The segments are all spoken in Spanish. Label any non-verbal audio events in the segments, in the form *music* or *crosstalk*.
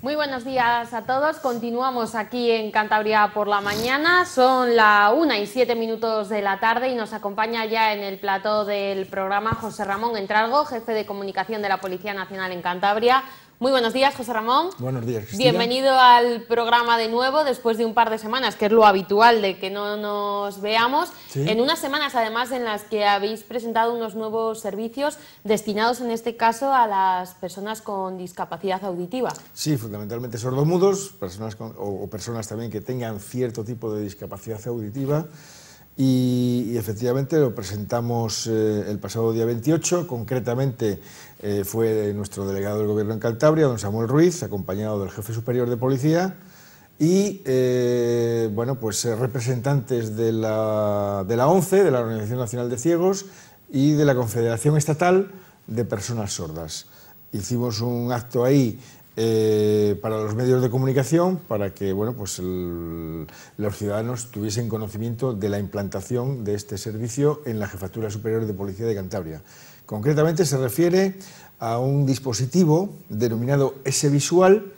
Muy buenos días a todos. Continuamos aquí en Cantabria por la mañana. Son la una y siete minutos de la tarde y nos acompaña ya en el plató del programa José Ramón Entralgo, jefe de comunicación de la Policía Nacional en Cantabria. Muy buenos días, José Ramón. Buenos días. Bienvenido al programa de nuevo después de un par de semanas, que es lo habitual de que no nos veamos. En unas semanas, además, en las que habéis presentado unos nuevos servicios destinados, en este caso, a las personas con discapacidad auditiva. Sí, fundamentalmente sordomudos, personas o personas también que tengan cierto tipo de discapacidad auditiva y, efectivamente lo presentamos eh, el pasado día 28, concretamente eh, fue nuestro delegado del Gobierno en Cantabria, don Samuel Ruiz, acompañado del jefe superior de policía y eh, bueno, pues representantes de la, de la ONCE, de la Organización Nacional de Ciegos y de la Confederación Estatal de Personas Sordas. Hicimos un acto ahí eh, para los medios de comunicación para que bueno, pues los ciudadanos tuviesen conocimiento de la implantación de este servicio en la Jefatura Superior de Policía de Cantabria. Concretamente se refiere a un dispositivo denominado S-Visual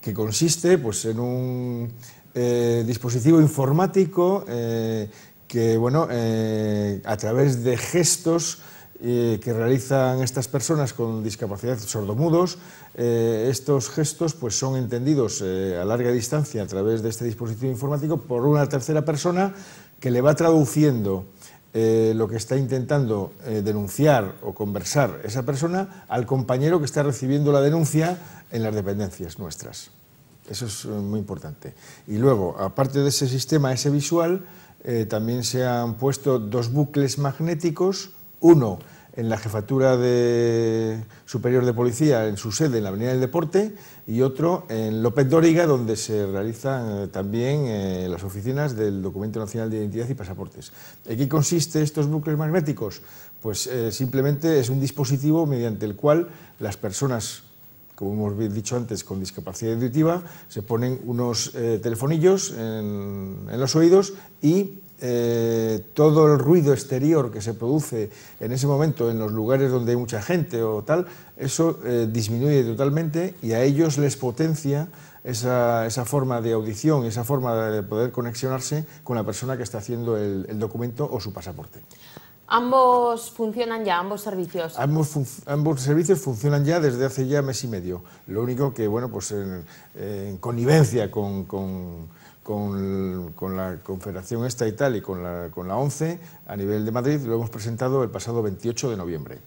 que consiste pues, en un eh, dispositivo informático eh, que bueno, a través de gestos eh, que realizan estas personas con discapacidad sordomudos. Eh, estos gestos pues, son entendidos eh, a larga distancia a través de este dispositivo informático por una tercera persona que le va traduciendo lo que está intentando denunciar o conversar esa persona al compañero que está recibiendo la denuncia en las dependencias nuestras. Eso es muy importante. Y luego, aparte de ese sistema, ese visual, también se han puesto dos bucles magnéticos uno, en la Jefatura de Superior de Policía, en su sede, en la Avenida del Deporte, y otro en López Dóriga, donde se realizan eh, también eh, las oficinas del Documento Nacional de Identidad y Pasaportes. ¿En qué consiste estos bucles magnéticos? Pues eh, simplemente es un dispositivo mediante el cual las personas como hemos dicho antes, con discapacidad auditiva, se ponen unos telefonillos en, en los oídos y eh, todo el ruido exterior que se produce en ese momento en los lugares donde hay mucha gente o tal, eso eh, disminuye totalmente y a ellos les potencia esa, forma de audición, esa forma de poder conexionarse con la persona que está haciendo el, documento o su pasaporte. Ambos funcionan ya, ambos servicios. Ambos, ambos, servicios funcionan ya desde hace ya mes y medio. Lo único que, bueno, pues en, connivencia con con, la Confederación esta y y con la, con la ONCE a nivel de Madrid, lo hemos presentado el pasado 28 de noviembre.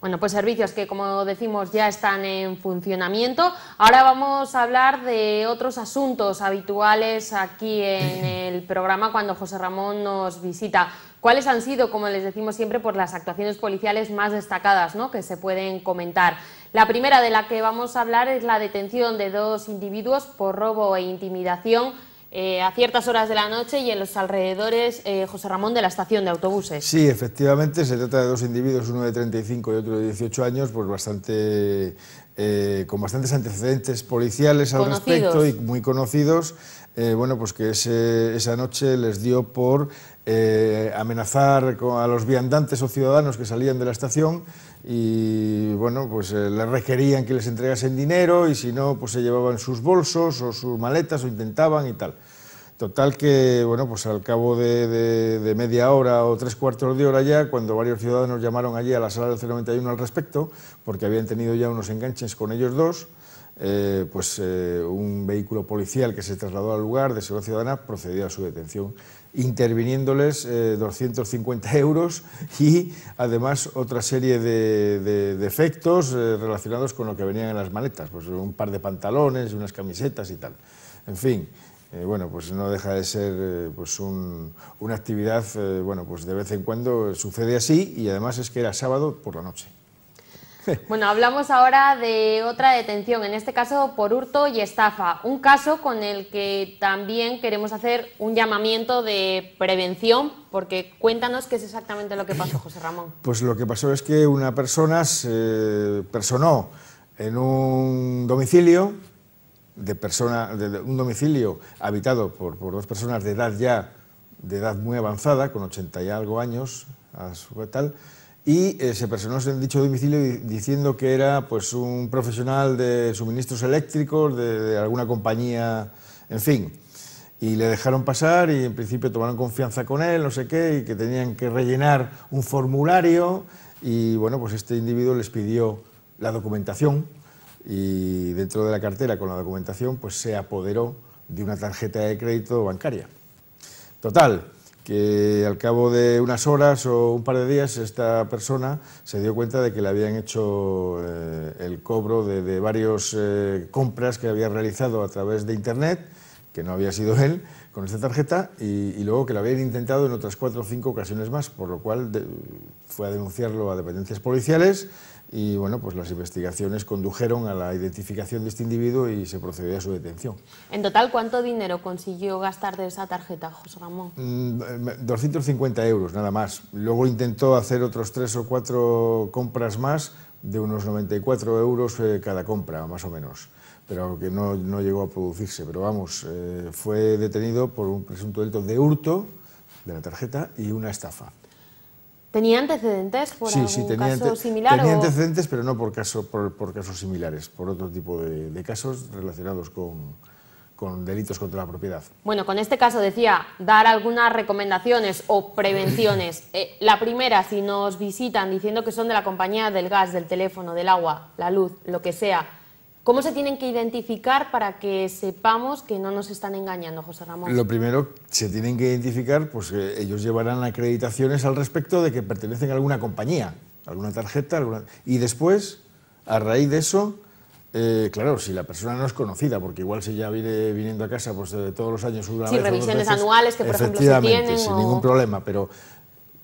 Bueno, pues servicios que, como decimos, ya están en funcionamiento. Ahora vamos a hablar de otros asuntos habituales aquí en *clears throat* el programa cuando José Ramón nos visita. ¿Cuáles han sido, como les decimos siempre, por pues, las actuaciones policiales más destacadas ¿no? que se pueden comentar? La primera de la que vamos a hablar es la detención de dos individuos por robo e intimidación eh, a ciertas horas de la noche y en los alrededores, eh, José Ramón, de la estación de autobuses. Sí, efectivamente, se trata de dos individuos, uno de 35 y otro de 18 años, pues bastante eh, con bastantes antecedentes policiales al respecto y muy conocidos, eh, bueno, pues que esa noche les dio por eh, amenazar a los viandantes o ciudadanos que salían de la estación y bueno, pues les requerían que les entregasen dinero y si no, pues se llevaban sus bolsos o sus maletas o intentaban y tal. Total que, bueno, pues al cabo de, media hora o tres cuartos de hora ya, cuando varios ciudadanos llamaron allí a la sala del 091 al respecto, porque habían tenido ya unos enganches con ellos dos, eh, pues eh, un vehículo policial que se trasladó al lugar de seguridad ciudadana procedió a su detención, interviniéndoles 250 eh, *laughs* euros y además otra serie de, defectos relacionados con lo que venían en las maletas, pues un par de pantalones, unas camisetas y tal. En fin, eh, bueno, pues no deja de ser eh, pues una actividad, eh, bueno, pues de vez en cuando sucede así y además es que era sábado por la noche. *laughs* Bueno, hablamos ahora de otra detención, en este caso por hurto y estafa, un caso con el que también queremos hacer un llamamiento de prevención, porque cuéntanos qué es exactamente lo que pasó, José Ramón. Pues lo que pasó es que una persona se personó en un domicilio, de, persona, de un domicilio habitado por, dos personas de edad ya, de edad muy avanzada, con 80 y algo años, a su y eh, se personó en dicho domicilio diciendo que era pues, un profesional de suministros eléctricos, de, de alguna compañía, en fin. Y le dejaron pasar y en principio tomaron confianza con él, no sé qué, y que tenían que rellenar un formulario. Y bueno, pues este individuo les pidió la documentación y dentro de la cartera con la documentación pues se apoderó de una tarjeta de crédito bancaria. Total, que al cabo de unas horas o un par de días esta persona se dio cuenta de que le habían hecho eh, el cobro de, varias eh, compras que había realizado a través de Internet, que no había sido él, con esta tarjeta y, luego que la habían intentado en otras cuatro o cinco ocasiones más, por lo cual fue a denunciarlo a dependencias policiales y bueno, pues las investigaciones condujeron a la identificación de este individuo y se procedió a su detención. En total, ¿cuánto dinero consiguió gastar de esa tarjeta, José Ramón? 250 mm, eh, euros, nada más. Luego intentó hacer otros tres o cuatro compras más de unos 94 euros eh, cada compra, más o menos, pero que no, llegó a producirse. Pero vamos, eh, fue detenido por un presunto delito de hurto de la tarjeta y una estafa. ¿Tenía antecedentes sí, sí, tenía antecedentes, pero no por, caso, por, casos similares, por otro tipo de casos relacionados con, con delitos contra la propiedad. Bueno, con este caso decía dar algunas recomendaciones o prevenciones. *laughs* Eh, la primera, si nos visitan diciendo que son de la compañía del gas, del teléfono, del agua, la luz, lo que sea, ¿cómo se tienen que identificar para que sepamos que no nos están engañando, José Ramón? Lo primero, se tienen que identificar, pues ellos llevarán acreditaciones al respecto de que pertenecen a alguna compañía, alguna tarjeta, alguna... y después, a raíz de eso, eh, claro, si la persona no es conocida, porque igual si ya viene viniendo a casa pues, eh, todos los años una sí, revisiones anuales que por ejemplo se tienen. sin ningún problema, pero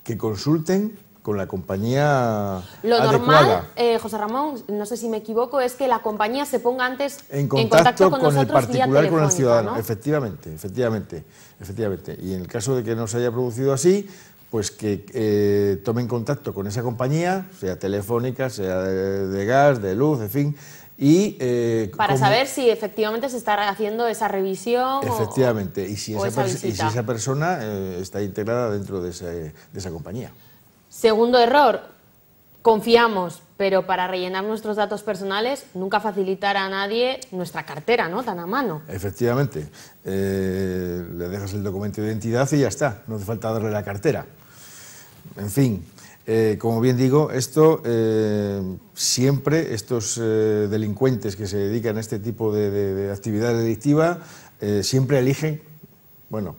que consulten con la compañía Lo normal, eh, José Ramón, no sé si me equivoco, es que la compañía se ponga antes en contacto, con, nosotros el particular, con el ciudadano. Efectivamente, efectivamente, efectivamente. Y en el caso de que no se haya producido así, pues que tomen contacto con esa compañía, sea telefónica, sea de, de gas, de luz, en fin, eh, para saber si efectivamente se está haciendo esa revisión. Efectivamente, y, si esa y, si esa persona eh, está integrada dentro de, esa compañía. Segundo error, confiamos, pero para rellenar nuestros datos personales nunca facilitar a nadie nuestra cartera, ¿no? Tan a mano. Efectivamente. Eh, le dejas el documento de identidad y ya está. No hace falta darle la cartera. En fin, eh, como bien digo, esto eh, siempre, estos eh, delincuentes que se dedican a este tipo de, actividad delictiva, siempre eligen, bueno,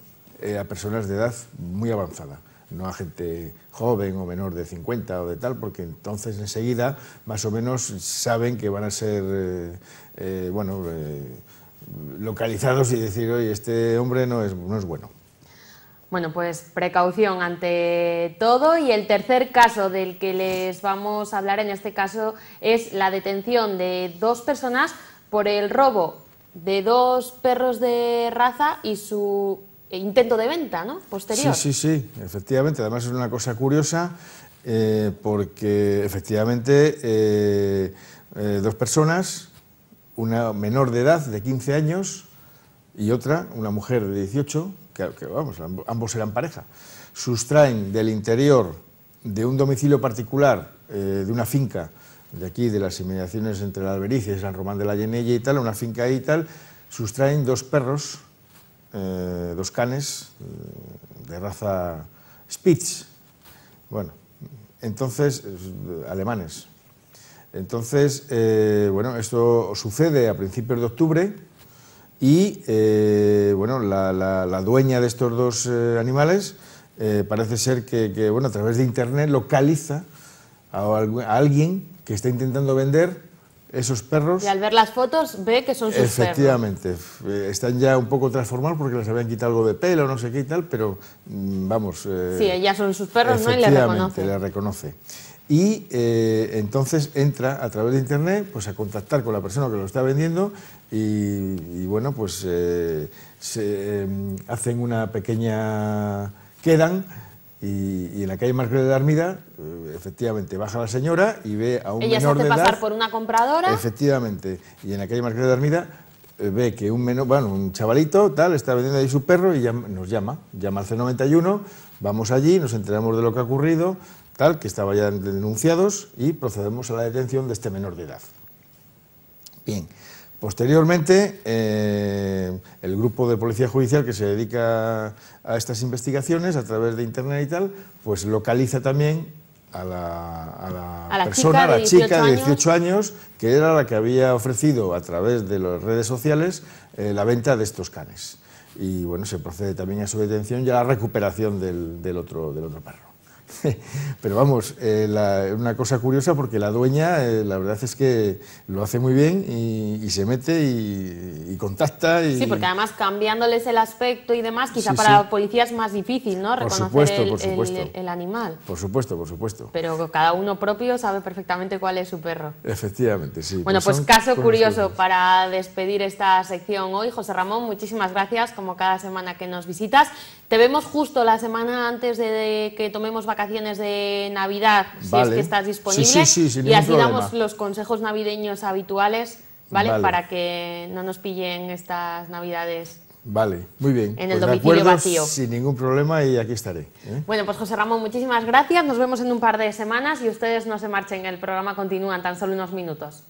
a personas de edad muy avanzada, no a gente joven o menor de 50 o de tal, porque entonces enseguida más o menos saben que van a ser, bueno, localizados y decir, oye, este hombre no es, no es bueno. Bueno, pues precaución ante todo y el tercer caso del que les vamos a hablar en este caso es la detención de dos personas por el robo de dos perros de raza y su intento de venta, ¿no? Posterior. Sí, sí, sí, efectivamente. Además es una cosa curiosa eh, porque efectivamente eh, eh, dos personas, una menor de edad de 15 años y otra, una mujer de 18, que, vamos, ambos eran pareja, sustraen del interior de un domicilio particular, eh, de una finca, de aquí, de las inmediaciones entre la Albericia y San Román de la Llenella y tal, una finca ahí y tal, sustraen dos perros, eh, dos canes eh, de raza Spitz, bueno, entonces, alemanes. Entonces, bueno, esto sucede a principios de octubre, y eh, bueno, la, dueña de estos dos eh, animales eh, parece ser que, bueno, a través de internet localiza a, alguien que está intentando vender esos perros. Y al ver las fotos ve que son sus Efectivamente, están ya un poco transformados porque les habían quitado algo de pelo, no sé qué y tal, pero mm, vamos. sí, ya son sus perros, ¿no? Y le reconoce. Le reconoce y eh, entonces entra a través de internet pues a contactar con la persona que lo está vendiendo y, bueno pues eh, se, em, hacen una pequeña quedan y, en la calle Marqués de Armida eh, efectivamente baja la señora y ve a un Ella menor se de pasar por una compradora efectivamente y en la calle de Armida eh, ve que un menor, bueno, un chavalito tal está vendiendo ahí su perro y nos llama, llama al C91, vamos allí, nos enteramos de lo que ha ocurrido, tal, que estaba ya denunciados y procedemos a la detención de este menor de edad. Bien, posteriormente eh, el grupo de policía judicial que se dedica a estas investigaciones a través de internet y tal, pues localiza también a la, persona, a la chica de 18 años, que era la que había ofrecido a través de las redes sociales eh, la venta de estos canes. Y bueno, se procede también a su detención y a la recuperación del, otro, del otro perro. *laughs* Pero vamos, eh, una cosa curiosa porque la dueña, eh, la verdad es que lo hace muy bien y, se mete y, contacta. Y... Sí, porque además cambiándoles el aspecto y demás, quizá para policías es más difícil, ¿no? Reconocer por el, por supuesto. El, animal. Por supuesto, por supuesto. Pero cada uno propio sabe perfectamente cuál es su perro. Efectivamente, sí. Bueno, pues, pues caso curioso para despedir esta sección hoy. José Ramón, muchísimas gracias, como cada semana que nos visitas. Te vemos justo la semana antes de que tomemos vacaciones vacaciones de Navidad, si es que estás disponible. y así damos los consejos navideños habituales, ¿vale? Para que no nos pillen estas Navidades. Vale, muy bien. En el pues domicilio vacío. Sin ningún problema y aquí estaré. ¿eh? Bueno, pues José Ramón, muchísimas gracias. Nos vemos en un par de semanas y ustedes no se marchen, el programa continúa en tan solo unos minutos.